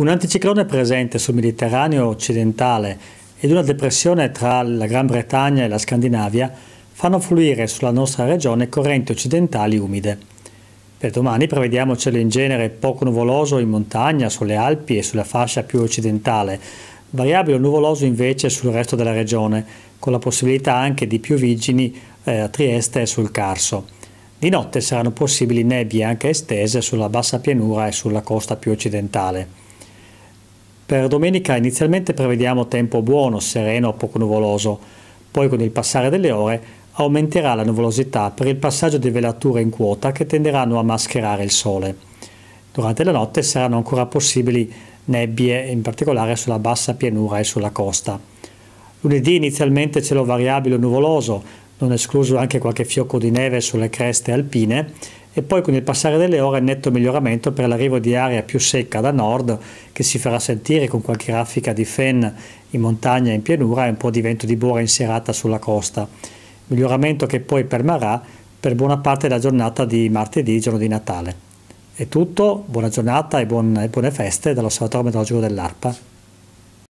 Un anticiclone presente sul Mediterraneo occidentale ed una depressione tra la Gran Bretagna e la Scandinavia fanno fluire sulla nostra regione correnti occidentali umide. Per domani prevediamo cielo in genere poco nuvoloso in montagna, sulle Alpi e sulla fascia più occidentale, variabile nuvoloso invece sul resto della regione, con la possibilità anche di più pioviggini eh, a Trieste e sul Carso. Di notte saranno possibili nebbie anche estese sulla bassa pianura e sulla costa più occidentale. Per domenica inizialmente prevediamo tempo buono, sereno, poco nuvoloso, poi con il passare delle ore aumenterà la nuvolosità per il passaggio di velature in quota che tenderanno a mascherare il sole. Durante la notte saranno ancora possibili nebbie, in particolare sulla bassa pianura e sulla costa. Lunedì inizialmente cielo variabile o nuvoloso, non escluso anche qualche fiocco di neve sulle creste alpine, e poi con il passare delle ore netto miglioramento per l'arrivo di aria più secca da nord che si farà sentire con qualche raffica di fen in montagna e in pianura e un po' di vento di bora in serata sulla costa. Miglioramento che poi permarrà per buona parte della giornata di martedì, giorno di Natale. È tutto, buona giornata e buone feste dall'Osservatorio Meteorologico dell'ARPA.